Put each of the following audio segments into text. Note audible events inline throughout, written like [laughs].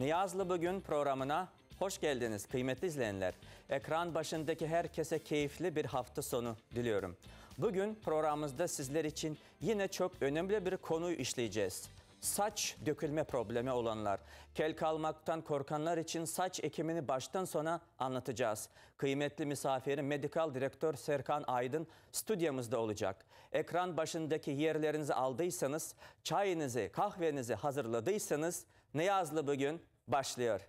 Niyazlı Bugün programına hoş geldiniz kıymetli izleyenler. Ekran başındaki herkese keyifli bir hafta sonu diliyorum. Bugün programımızda sizler için yine çok önemli bir konuyu işleyeceğiz. Saç dökülme problemi olanlar, kel kalmaktan korkanlar için saç ekimini baştan sona anlatacağız. Kıymetli misafiri Medikal Direktör Serkan Aydın stüdyomuzda olacak. Ekran başındaki yerlerinizi aldıysanız, çayınızı, kahvenizi hazırladıysanız ne yazlı bugün başlıyor.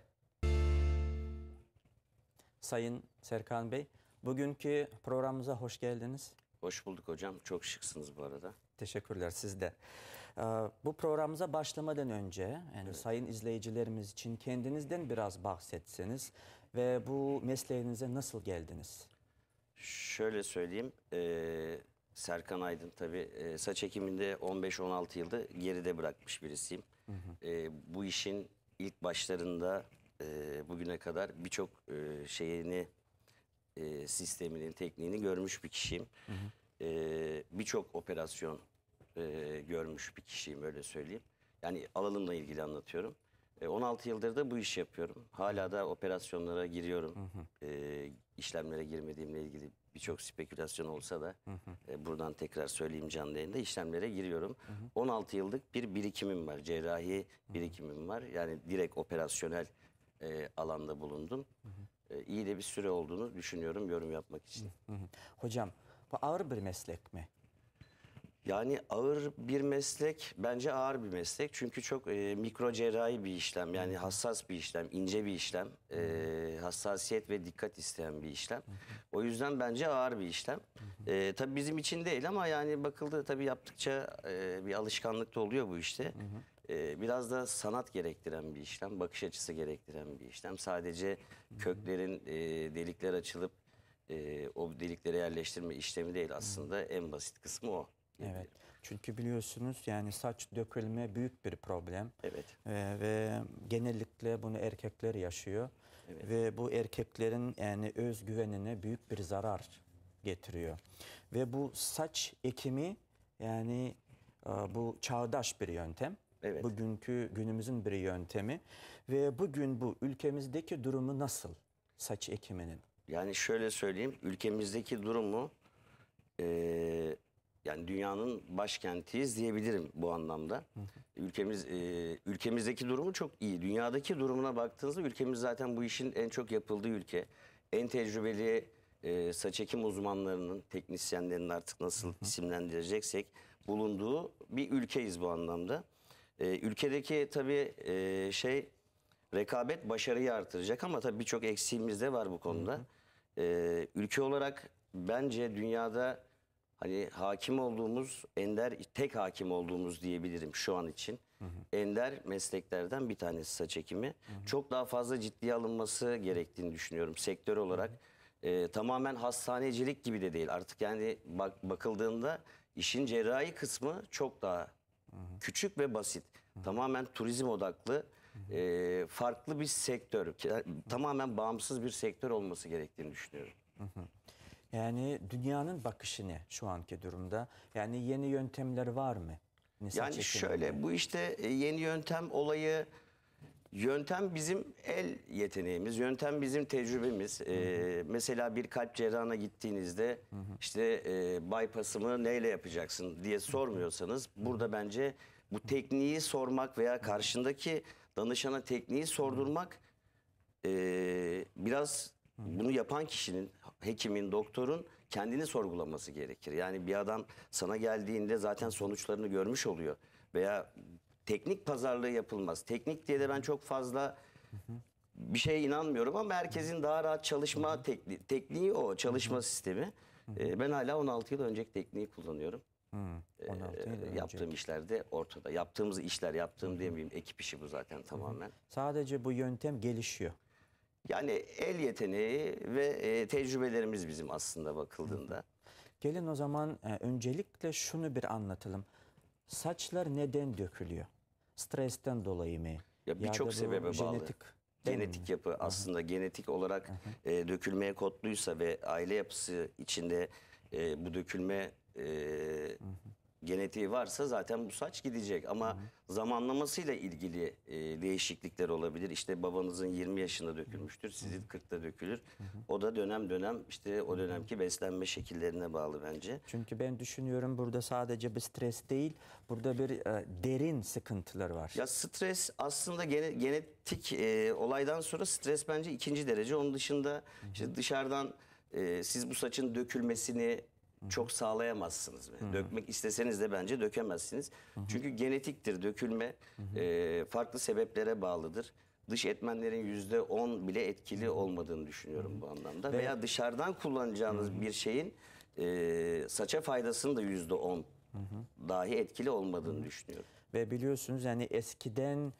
Sayın Serkan Bey, bugünkü programımıza hoş geldiniz. Hoş bulduk hocam. Çok şıksınız bu arada. Teşekkürler siz de. Ee, bu programımıza başlamadan önce yani evet. sayın izleyicilerimiz için kendinizden biraz bahsetseniz ve bu mesleğinize nasıl geldiniz? Şöyle söyleyeyim. Ee, Serkan Aydın tabii ee, saç ekiminde 15-16 yılda geride bırakmış birisiyim. Hı hı. bu işin ilk başlarında e, bugüne kadar birçok e, şeyini e, sisteminin tekniğini görmüş bir kişiyim. E, birçok operasyon e, görmüş bir kişiyim öyle söyleyeyim. Yani alalımla ilgili anlatıyorum. E, 16 yıldır da bu iş yapıyorum. Hala da operasyonlara giriyorum. Hı hı. E, işlemlere girmediğimle ilgili birçok spekülasyon olsa da E, buradan tekrar söyleyeyim canlı yayında işlemlere giriyorum. Hı hı. 16 yıllık bir birikimim var. Cerrahi birikimim var. Yani direkt operasyonel e, alanda bulundum. Hı hı. E, iyi de bir süre olduğunu düşünüyorum yorum yapmak için. Hı hı. Hocam bu ağır bir meslek mi? Yani ağır bir meslek, bence ağır bir meslek. Çünkü çok e, mikro cerrahi bir işlem. Yani hassas bir işlem, ince bir işlem. E, hassasiyet ve dikkat isteyen bir işlem. O yüzden bence ağır bir işlem. E, tabii bizim için değil ama yani bakıldı tabii yaptıkça e, bir alışkanlık da oluyor bu işte. E, biraz da sanat gerektiren bir işlem, bakış açısı gerektiren bir işlem. Sadece köklerin e, delikler açılıp e, o deliklere yerleştirme işlemi değil aslında. En basit kısmı o. Evet. Çünkü biliyorsunuz yani saç dökülme büyük bir problem. Evet. Ee, ve genellikle bunu erkekler yaşıyor. Evet. Ve bu erkeklerin yani öz güvenine büyük bir zarar getiriyor. Ve bu saç ekimi yani bu çağdaş bir yöntem. Evet. Bugünkü günümüzün bir yöntemi ve bugün bu ülkemizdeki durumu nasıl saç ekiminin? Yani şöyle söyleyeyim ülkemizdeki durumu e, yani dünyanın başkentiyiz diyebilirim bu anlamda. Ülkemiz e, ülkemizdeki durumu çok iyi. Dünyadaki durumuna baktığınızda ülkemiz zaten bu işin en çok yapıldığı ülke. En tecrübeli e, saç ekim uzmanlarının, teknisyenlerinin artık nasıl hı hı. isimlendireceksek bulunduğu bir ülkeyiz bu anlamda. E, ülkedeki tabii e, şey rekabet başarıyı artıracak ama tabii birçok eksiğimiz de var bu konuda. Hı hı. E, ülke olarak bence dünyada hani hakim olduğumuz ender tek hakim olduğumuz diyebilirim şu an için. Hı hı. Ender mesleklerden bir tanesi saç ekimi. Hı hı. Çok daha fazla ciddiye alınması gerektiğini düşünüyorum sektör olarak. Hı hı. E, ee, tamamen hastanecilik gibi de değil. Artık yani bak, bakıldığında işin cerrahi kısmı çok daha hı hı. küçük ve basit. Hı hı. Tamamen turizm odaklı. Hı hı. E, farklı bir sektör, tamamen bağımsız bir sektör olması gerektiğini düşünüyorum. Hı hı. Yani dünyanın bakışı ne şu anki durumda? Yani yeni yöntemler var mı? Mesela yani şöyle bu işte e, yeni yöntem olayı yöntem bizim el yeteneğimiz, yöntem bizim tecrübemiz. Hı hı. Ee, mesela bir kalp cerrahına gittiğinizde hı hı. işte e, bypass'ımı neyle yapacaksın diye sormuyorsanız hı hı. burada bence bu tekniği sormak veya karşındaki danışana tekniği sordurmak e, biraz bunu yapan kişinin, hekimin, doktorun kendini sorgulaması gerekir. Yani bir adam sana geldiğinde zaten sonuçlarını görmüş oluyor. Veya teknik pazarlığı yapılmaz. Teknik diye de ben çok fazla bir şeye inanmıyorum ama herkesin daha rahat çalışma tekni, tekniği o, çalışma sistemi. Ee, ben hala 16 yıl önceki tekniği kullanıyorum. Hmm, ee, yaptığım işlerde ortada. Yaptığımız işler, yaptığım diyemeyeyim ekip işi bu zaten tamamen. Sadece bu yöntem gelişiyor. Yani el yeteneği ve e, tecrübelerimiz bizim aslında bakıldığında. Gelin o zaman e, öncelikle şunu bir anlatalım. Saçlar neden dökülüyor? Stresten dolayı mı? Ya birçok sebebe bağlı. Genetik genetik yapı Hı -hı. aslında genetik olarak Hı -hı. e, dökülmeye kodluysa ve aile yapısı içinde e, bu dökülme e, Hı -hı genetiği varsa zaten bu saç gidecek. Ama Hı. zamanlamasıyla ilgili e, değişiklikler olabilir. İşte babanızın 20 yaşında dökülmüştür, sizin 40'ta dökülür. Hı. O da dönem dönem işte o dönemki beslenme şekillerine bağlı bence. Çünkü ben düşünüyorum burada sadece bir stres değil, burada bir e, derin sıkıntılar var. Ya stres aslında gene, genetik e, olaydan sonra stres bence ikinci derece. Onun dışında işte dışarıdan e, siz bu saçın dökülmesini çok sağlayamazsınız. Hı-hı. Dökmek isteseniz de bence dökemezsiniz. Hı-hı. Çünkü genetiktir dökülme Hı-hı. e, farklı sebeplere bağlıdır. Dış etmenlerin yüzde on bile etkili Hı-hı. olmadığını düşünüyorum Hı-hı. bu anlamda. Ve... Veya dışarıdan kullanacağınız Hı-hı. bir şeyin e, saça faydasının da yüzde on dahi etkili olmadığını Hı-hı. düşünüyorum. Ve biliyorsunuz yani eskiden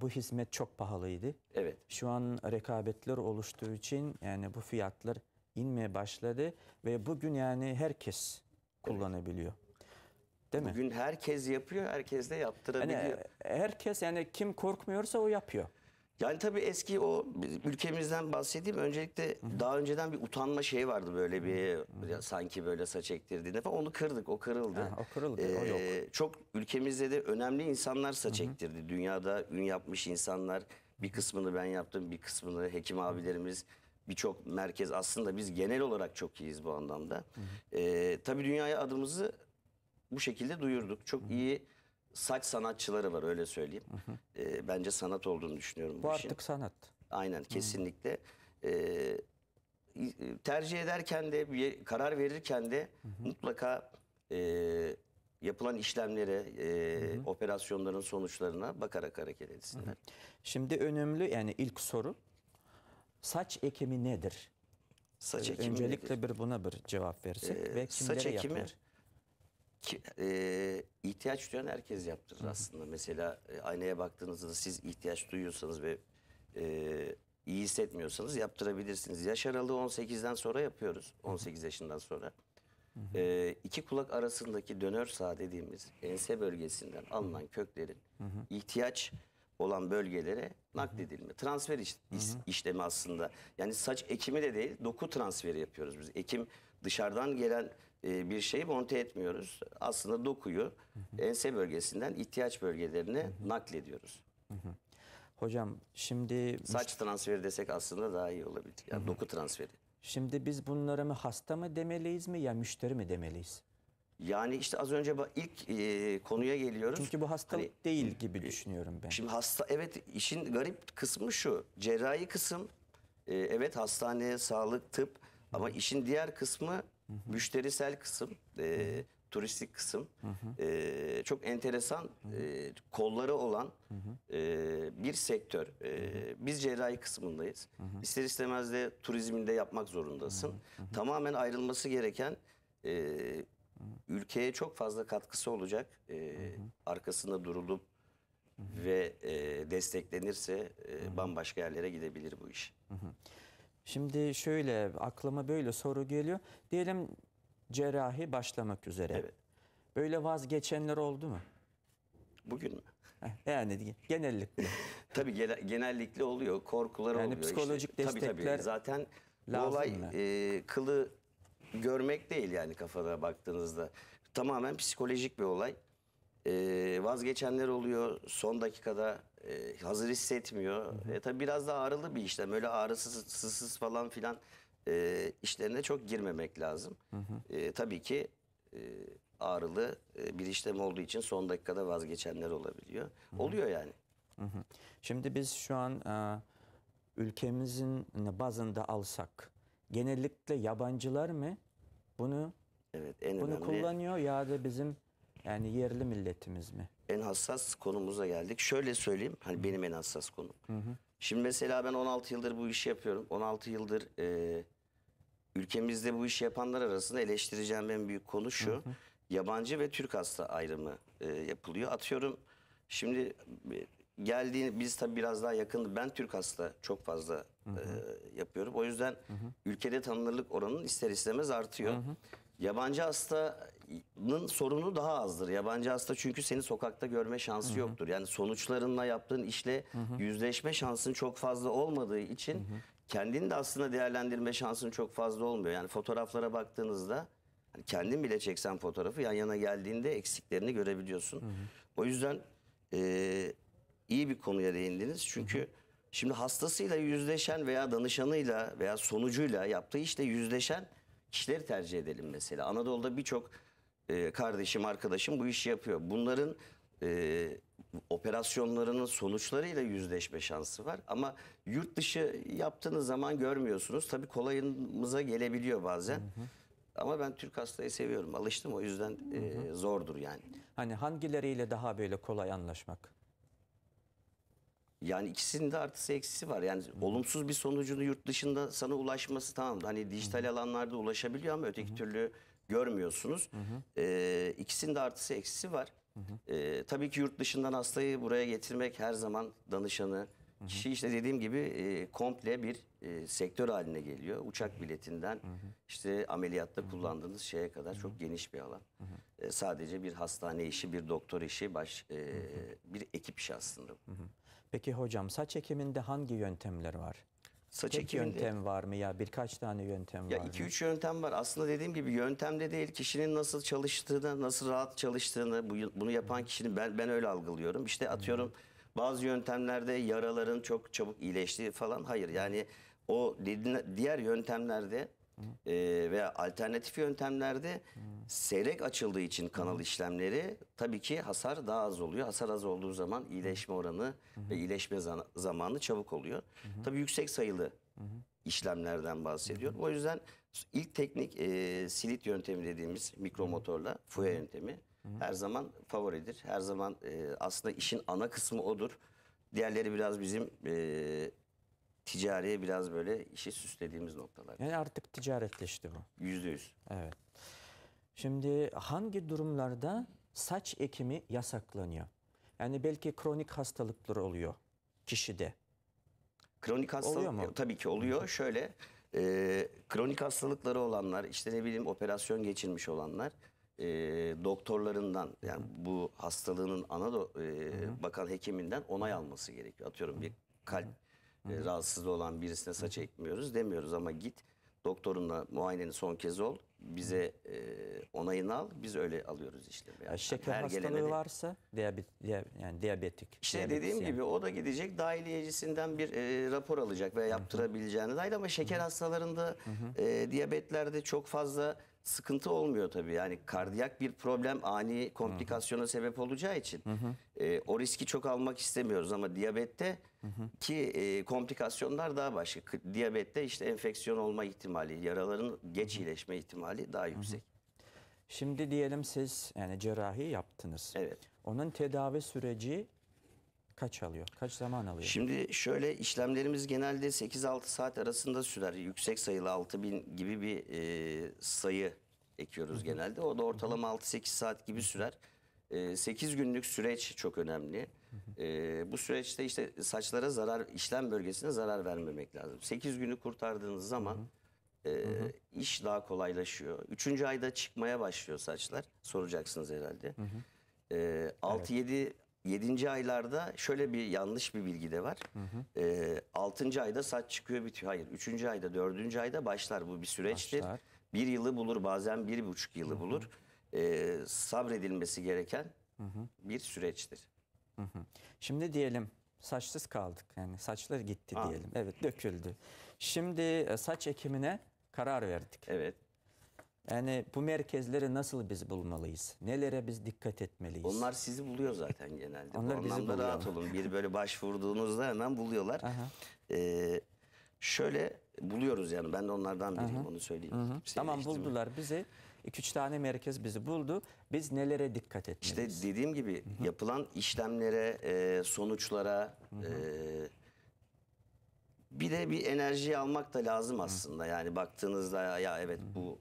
bu hizmet çok pahalıydı. Evet. Şu an rekabetler oluştuğu için yani bu fiyatlar inmeye başladı ve bugün yani herkes kullanabiliyor. Değil mi? Bugün herkes yapıyor, herkes de yaptırabiliyor. Yani herkes yani kim korkmuyorsa o yapıyor. Yani tabii eski o ülkemizden bahsedeyim. Öncelikle Hı-hı. daha önceden bir utanma şeyi vardı böyle bir Hı-hı. sanki böyle saç ektirdiğinde falan. Onu kırdık, o kırıldı. Ha, o kırıldı, ee, o yok. Ee, çok ülkemizde de önemli insanlar saç Hı-hı. ektirdi. Dünyada ün yapmış insanlar. Bir kısmını ben yaptım, bir kısmını hekim abilerimiz... Hı-hı birçok merkez aslında biz genel olarak çok iyiyiz bu anlamda. Hı hı. E, ee, tabii dünyaya adımızı bu şekilde duyurduk. Çok hı hı. iyi saç sanatçıları var öyle söyleyeyim. Hı hı. E, bence sanat olduğunu düşünüyorum bu, bu artık işin. sanat. Aynen kesinlikle. E, tercih ederken de bir karar verirken de hı hı. mutlaka e, yapılan işlemlere, e, operasyonların sonuçlarına bakarak hareket etsinler. Hı hı. Şimdi önemli yani ilk soru Saç ekimi nedir? Saç ekimi Öncelikle nedir? bir buna bir cevap versek ee, ve kimlere saç ekimi, yapılır? Ki, e, ihtiyaç duyan herkes yaptırır Hı. aslında. Mesela e, aynaya baktığınızda siz ihtiyaç duyuyorsanız ve e, iyi hissetmiyorsanız yaptırabilirsiniz. Yaş aralığı 18'den sonra yapıyoruz. 18 yaşından sonra. E, iki kulak arasındaki dönör sağ dediğimiz ense bölgesinden alınan köklerin hı hı. ihtiyaç olan bölgelere nakledilme. Transfer iş, iş, işlemi aslında. Yani saç ekimi de değil, doku transferi yapıyoruz biz. Ekim dışarıdan gelen e, bir şeyi monte etmiyoruz. Aslında dokuyu ense bölgesinden ihtiyaç bölgelerine naklediyoruz. Hocam şimdi... Saç transferi desek aslında daha iyi olabilir. Yani doku transferi. Şimdi biz bunlara mı hasta mı demeliyiz mi ya müşteri mi demeliyiz? Yani işte az önce ilk e, konuya geliyoruz. Çünkü bu hastalık hani, değil e, gibi düşünüyorum ben. Şimdi hasta evet işin garip kısmı şu. Cerrahi kısım e, evet hastaneye sağlık tıp Hı -hı. ama işin diğer kısmı Hı müşterisel kısım, e, turistik kısım. Hı -hı. E, çok enteresan Hı -hı. e, kolları olan Hı -hı. E, bir sektör. E, Hı -hı. biz cerrahi kısmındayız. Hı -hı. İster istemez de turizminde yapmak zorundasın. Hı -hı. Tamamen ayrılması gereken e, Ülkeye çok fazla katkısı olacak. E, arkasında durulup ve e, desteklenirse e, bambaşka yerlere gidebilir bu iş. Şimdi şöyle aklıma böyle soru geliyor. Diyelim cerrahi başlamak üzere. Evet. Böyle vazgeçenler oldu mu? Bugün mü? Yani genellikle. [laughs] tabii genellikle oluyor. Korkular yani oluyor. Yani psikolojik işte. destekler. Tabii tabii. Zaten bu olay e, kılı görmek değil yani kafada baktığınızda. Tamamen psikolojik bir olay. Ee, vazgeçenler oluyor. Son dakikada e, hazır hissetmiyor. Hı hı. E, tabii biraz da ağrılı bir işlem. Öyle ağrısız sızsız falan filan e, işlerine çok girmemek lazım. Hı hı. E, tabii ki e, ağrılı e, bir işlem olduğu için son dakikada vazgeçenler olabiliyor. Hı hı. Oluyor yani. Hı hı. Şimdi biz şu an e, ülkemizin bazında alsak genellikle yabancılar mı bunu evet, en bunu önemli, kullanıyor ya da bizim yani yerli milletimiz mi? En hassas konumuza geldik. Şöyle söyleyeyim hani benim en hassas konum. Hı -hı. Şimdi mesela ben 16 yıldır bu işi yapıyorum. 16 yıldır e, ülkemizde bu işi yapanlar arasında eleştireceğim en büyük konu şu. Hı hı. Yabancı ve Türk hasta ayrımı e, yapılıyor. Atıyorum şimdi e, geldiğini biz tabii biraz daha yakın. Ben Türk hasta çok fazla hı hı. E, yapıyorum. O yüzden hı hı. ülkede tanınırlık oranının ister istemez artıyor. Hı hı. Yabancı hastanın sorunu daha azdır. Yabancı hasta çünkü seni sokakta görme şansı hı hı. yoktur. Yani sonuçlarınla yaptığın işle hı hı. yüzleşme şansın çok fazla olmadığı için hı hı. kendini de aslında değerlendirme şansın çok fazla olmuyor. Yani fotoğraflara baktığınızda hani kendin bile çeksen fotoğrafı yan yana geldiğinde eksiklerini görebiliyorsun. Hı hı. O yüzden e, iyi bir konuya değindiniz. Çünkü şimdi hastasıyla yüzleşen veya danışanıyla veya sonucuyla yaptığı işte yüzleşen kişileri tercih edelim mesela. Anadolu'da birçok e, kardeşim, arkadaşım bu işi yapıyor. Bunların e, operasyonlarının sonuçlarıyla yüzleşme şansı var. Ama yurt dışı yaptığınız zaman görmüyorsunuz. Tabii kolayımıza gelebiliyor bazen. Hı hı. Ama ben Türk hastayı seviyorum. Alıştım o yüzden e, hı hı. E, zordur yani. Hani hangileriyle daha böyle kolay anlaşmak? Yani ikisinin de artısı eksisi var. Yani Hı. olumsuz bir sonucunu yurt dışında sana ulaşması tamam. Hani dijital Hı. alanlarda ulaşabiliyor ama öteki Hı. türlü görmüyorsunuz. Hı Ee, ikisinin de artısı eksisi var. Ee, tabii ki yurt dışından hastayı buraya getirmek her zaman danışanı, Hı Kişi işte dediğim gibi e, komple bir e, sektör haline geliyor. Uçak biletinden Hı işte ameliyatta Hı kullandığınız şeye kadar Hı çok geniş bir alan. Hı E, sadece bir hastane işi, bir doktor işi, baş e, bir ekip işi aslında. -hı. Peki hocam saç ekiminde hangi yöntemler var? Saç Tek ekiminde, yöntem var mı ya birkaç tane yöntem ya var iki, mı? 2-3 yöntem var. Aslında dediğim gibi yöntemde değil kişinin nasıl çalıştığını, nasıl rahat çalıştığını bunu yapan kişinin ben, ben öyle algılıyorum. İşte atıyorum bazı yöntemlerde yaraların çok çabuk iyileştiği falan hayır. Yani o diğer yöntemlerde e, ee, veya alternatif yöntemlerde Hı. seyrek açıldığı için kanal Hı. işlemleri tabii ki hasar daha az oluyor. Hasar az olduğu zaman iyileşme oranı Hı. ve iyileşme zamanı çabuk oluyor. Hı. Tabii yüksek sayılı Hı. işlemlerden bahsediyorum. Hı. O yüzden ilk teknik e, silit yöntemi dediğimiz mikromotorla fuya yöntemi Hı. her zaman favoridir. Her zaman e, aslında işin ana kısmı odur. Diğerleri biraz bizim e, ticariye biraz böyle işi süslediğimiz noktalar. Yani artık ticaretleşti bu. Yüzde yüz. Evet. Şimdi hangi durumlarda saç ekimi yasaklanıyor? Yani belki kronik hastalıklar oluyor kişide. Kronik hastalık oluyor mu? tabii ki oluyor. Hı. Şöyle e, kronik hastalıkları olanlar işte ne bileyim operasyon geçirmiş olanlar e, doktorlarından yani Hı. bu hastalığının ana do, e, bakan hekiminden onay alması gerekiyor. Atıyorum bir kalp e, rahatsızlığı olan birisine saç ekmiyoruz demiyoruz ama git doktorunla muayeneni son kez ol bize e, onayını al biz öyle alıyoruz işlemi. Yani şeker Her hastalığı gelene varsa diyabet, diyab- yani diyabetik. İşte diyabetisyen. dediğim gibi o da gidecek dahiliyecisinden bir e, rapor alacak ve yaptırabileceğine dair ama şeker hastalarında e, diyabetlerde çok fazla sıkıntı olmuyor tabii. Yani kardiyak bir problem ani komplikasyona Hı-hı. sebep olacağı için hı hı. E, o riski çok almak istemiyoruz ama diyabette hı hı. ki e, komplikasyonlar daha başka. Diyabette işte enfeksiyon olma ihtimali, yaraların geç Hı-hı. iyileşme ihtimali daha yüksek. Hı-hı. Şimdi diyelim siz yani cerrahi yaptınız. Evet. Onun tedavi süreci Kaç alıyor? Kaç zaman alıyor? Şimdi şöyle işlemlerimiz genelde 8-6 saat arasında sürer. Yüksek sayılı 6000 gibi bir e, sayı ekiyoruz genelde. O da ortalama 6-8 saat gibi sürer. 8 e, günlük süreç çok önemli. E, bu süreçte işte saçlara zarar, işlem bölgesine zarar vermemek lazım. 8 günü kurtardığınız zaman e, iş daha kolaylaşıyor. 3. ayda çıkmaya başlıyor saçlar. Soracaksınız herhalde. E, 6-7 7. aylarda şöyle bir yanlış bir bilgi de var. Ee, altıncı E, ayda saç çıkıyor bitiyor. Hayır üçüncü ayda dördüncü ayda başlar bu bir süreçtir. Başlar. Bir yılı bulur bazen bir buçuk yılı hı hı. bulur. E, sabredilmesi gereken hı hı. bir süreçtir. Hı hı. Şimdi diyelim saçsız kaldık. Yani saçlar gitti Aa. diyelim. Evet döküldü. Şimdi e, saç ekimine karar verdik. Evet. Yani bu merkezleri nasıl biz bulmalıyız? Nelere biz dikkat etmeliyiz? Onlar sizi buluyor zaten genelde. Onlar bizi buluyor. rahat olun. Bir böyle başvurduğunuzda hemen buluyorlar. Ee, şöyle buluyoruz yani. Ben de onlardan biriyim Aha. onu söyleyeyim. Tamam buldular bizi. 2-3 tane merkez bizi buldu. Biz nelere dikkat etmeliyiz? İşte dediğim gibi hı hı. yapılan işlemlere, e, sonuçlara... E, bir de bir enerji almak da lazım aslında. Yani baktığınızda ya evet bu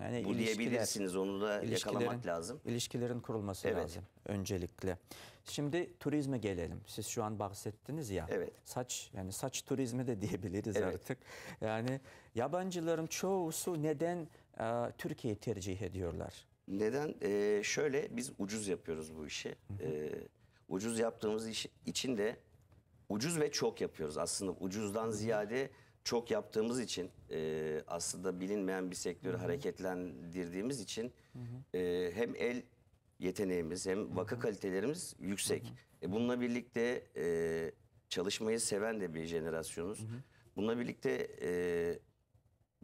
yani Bu diyebilirsiniz onu da yakalamak lazım. İlişkilerin kurulması evet. lazım öncelikle. Şimdi turizme gelelim. Siz şu an bahsettiniz ya. Evet. Saç yani saç turizmi de diyebiliriz evet. artık. Yani yabancıların çoğusu neden e, Türkiye'yi tercih ediyorlar? Neden? Ee, şöyle biz ucuz yapıyoruz bu işi. Ee, ucuz yaptığımız iş için de ucuz ve çok yapıyoruz aslında. Ucuzdan ziyade çok yaptığımız için e, aslında bilinmeyen bir sektörü Hı -hı. hareketlendirdiğimiz için Hı -hı. E, hem el yeteneğimiz hem vaka Hı -hı. kalitelerimiz yüksek. Hı -hı. E, bununla birlikte e, çalışmayı seven de bir jenerasyonuz. Hı -hı. Bununla birlikte e,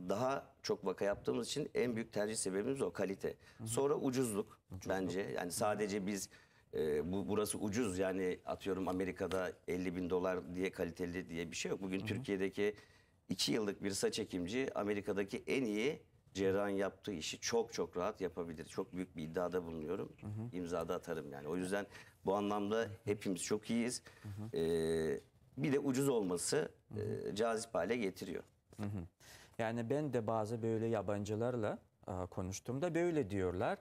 daha çok vaka yaptığımız için en büyük tercih sebebimiz o kalite. Hı -hı. Sonra ucuzluk, ucuzluk bence. Yani sadece biz e, bu burası ucuz yani atıyorum Amerika'da 50 bin dolar diye kaliteli diye bir şey yok. Bugün Hı -hı. Türkiye'deki 2 yıllık bir saç ekimci Amerika'daki en iyi cerrahın yaptığı işi çok çok rahat yapabilir. Çok büyük bir iddiada bulunuyorum. Hı hı. İmzada atarım yani. O yüzden bu anlamda hepimiz çok iyiyiz. Hı hı. Ee, bir de ucuz olması hı hı. E, cazip hale getiriyor. Hı hı. Yani ben de bazı böyle yabancılarla a, e, konuştuğumda böyle diyorlar.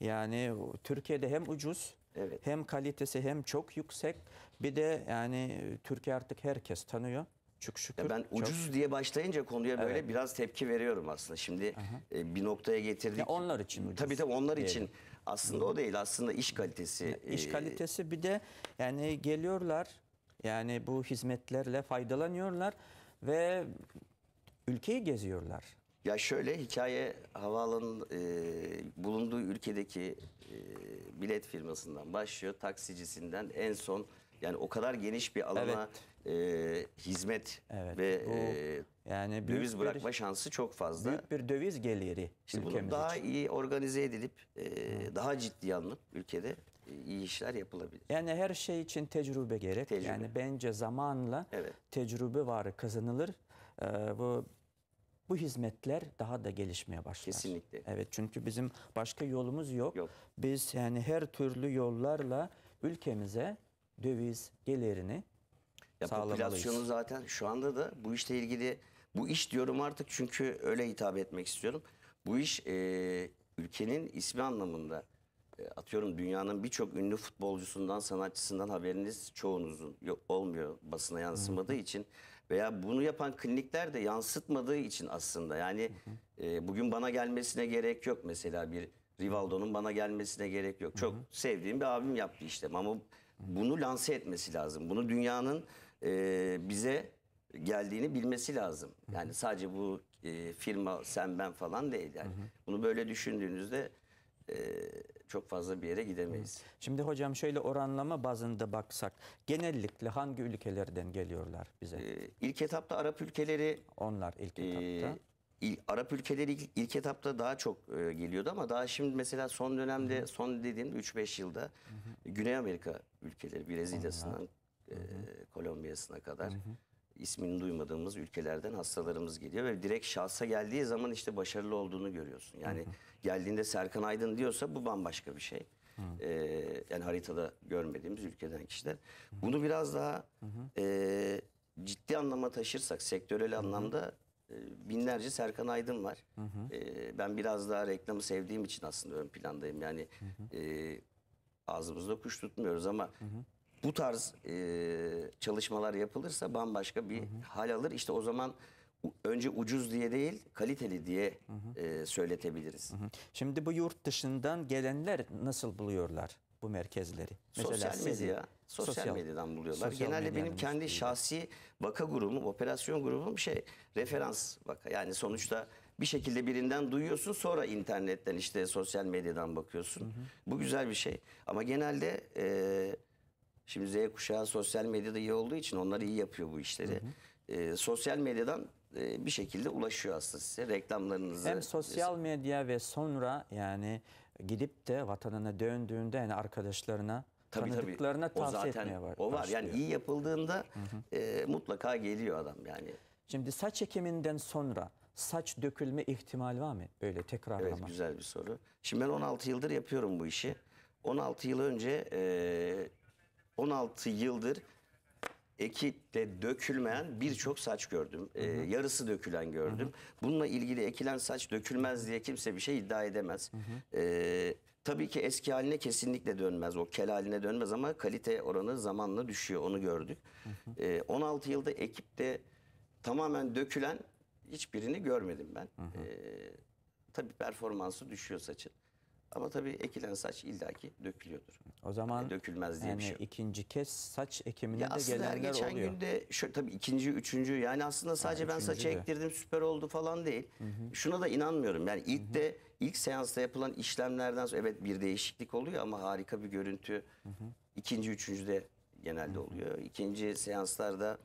Yani Türkiye'de hem ucuz evet. hem kalitesi hem çok yüksek. Bir de yani Türkiye artık herkes tanıyor. Çok şükür. Ya ben çok... ucuz diye başlayınca konuya böyle evet. biraz tepki veriyorum aslında. Şimdi e, bir noktaya getirdik. Ya onlar için ucuz. Tabii tabii onlar diyelim. için. Aslında o değil. Aslında iş kalitesi. İş e, kalitesi bir de yani geliyorlar. Yani bu hizmetlerle faydalanıyorlar ve ülkeyi geziyorlar. Ya şöyle hikaye havaalanı e, bulunduğu ülkedeki e, bilet firmasından başlıyor. Taksicisinden en son yani o kadar geniş bir alana evet. e, hizmet evet, ve bu, e, yani döviz bırakma bir, şansı çok fazla. Büyük bir döviz geliri işte ülkemiz daha iyi organize edilip e, daha ciddi alınıp ülkede e, iyi işler yapılabilir. Yani her şey için tecrübe gerek. Tecrübe. Yani bence zamanla evet. tecrübe var kazanılır. Ee, bu bu hizmetler daha da gelişmeye başlar. Kesinlikle. Evet çünkü bizim başka yolumuz yok. yok. Biz yani her türlü yollarla ülkemize döviz gelirini ya popülasyonu zaten şu anda da bu işle ilgili bu iş diyorum artık çünkü öyle hitap etmek istiyorum. Bu iş e, ülkenin ismi anlamında e, atıyorum dünyanın birçok ünlü futbolcusundan sanatçısından haberiniz çoğunuzun yok olmuyor basına yansımadığı hı hı. için veya bunu yapan klinikler de yansıtmadığı için aslında yani hı hı. E, bugün bana gelmesine gerek yok mesela bir Rivaldo'nun bana gelmesine gerek yok. Çok hı hı. sevdiğim bir abim yaptı işte ama bunu lanse etmesi lazım. Bunu dünyanın e, bize geldiğini bilmesi lazım. Yani sadece bu e, firma sen ben falan değil yani. Hı hı. Bunu böyle düşündüğünüzde e, çok fazla bir yere gidemeyiz. Şimdi hocam şöyle oranlama bazında baksak genellikle hangi ülkelerden geliyorlar bize? E, ilk etapta Arap ülkeleri. Onlar ilk e, etapta. E, il, Arap ülkeleri ilk, ilk etapta daha çok e, geliyordu ama daha şimdi mesela son dönemde son dediğim 3-5 yılda hı hı. Güney Amerika ülkeleri Brezilya'sından e, Kolombiya'sına kadar hı hı. ismini duymadığımız ülkelerden hastalarımız geliyor ve direkt şahsa geldiği zaman işte başarılı olduğunu görüyorsun. Yani hı hı. geldiğinde Serkan Aydın diyorsa bu bambaşka bir şey. E, yani haritada görmediğimiz ülkeden kişiler. Hı hı. Bunu biraz daha E, ciddi anlama taşırsak sektörel hı hı. anlamda ee, binlerce Serkan Aydın var. Hı hı. E, ben biraz daha reklamı sevdiğim için aslında ön plandayım. Yani hı hı. E, ağzımızda kuş tutmuyoruz ama hı hı. bu tarz e, çalışmalar yapılırsa bambaşka bir hı hı. hal alır. İşte o zaman önce ucuz diye değil kaliteli diye hı hı. E, söyletebiliriz. Hı hı. Şimdi bu yurt dışından gelenler nasıl buluyorlar? bu merkezleri. Mesela sosyal medya, sosyal, sosyal medyadan buluyorlar. Sosyal Genelde benim kendi şahsi vaka grubum, operasyon grubum şey referans vaka. Yani sonuçta bir şekilde birinden duyuyorsun sonra internetten işte sosyal medyadan bakıyorsun. Hı hı. Bu güzel bir şey. Ama genelde e, şimdi Z kuşağı sosyal medyada iyi olduğu için onlar iyi yapıyor bu işleri. Hı hı e, sosyal medyadan e, bir şekilde ulaşıyor aslında size reklamlarınızı. Hem sosyal medya ve sonra yani gidip de vatanına döndüğünde yani arkadaşlarına tabii, tanıdıklarına tabii. tavsiye zaten, etmeye var. O var başlıyor. yani iyi yapıldığında hı hı. E, mutlaka geliyor adam yani. Şimdi saç ekiminden sonra saç dökülme ihtimali var mı? Böyle tekrarlama. Evet güzel bir soru. Şimdi ben 16 yıldır yapıyorum bu işi. 16 yıl önce e, 16 yıldır ekitte dökülmeyen birçok saç gördüm. Ee, hı hı. E, yarısı dökülen gördüm. Hı hı. Bununla ilgili ekilen saç dökülmez diye kimse bir şey iddia edemez. Hı hı. E, tabii ki eski haline kesinlikle dönmez. O kel haline dönmez ama kalite oranı zamanla düşüyor. Onu gördük. Hı hı. E, ee, 16 yılda ekipte tamamen dökülen hiçbirini görmedim ben. Hı hı. E, tabii performansı düşüyor saçın. Ama tabii ekilen saç illaki dökülüyordur. O zaman yani dökülmez diye yani bir şey. Yok. ikinci kez saç ekiminde ya de aslında gelenler her geçen oluyor. günde şöyle tabii ikinci, üçüncü yani aslında sadece yani ben saçı de. ektirdim süper oldu falan değil. Hı hı. Şuna da inanmıyorum. Yani ilk hı hı. de ilk seansta yapılan işlemlerden sonra evet bir değişiklik oluyor ama harika bir görüntü hı hı. ikinci, üçüncüde genelde hı hı. oluyor. İkinci seanslarda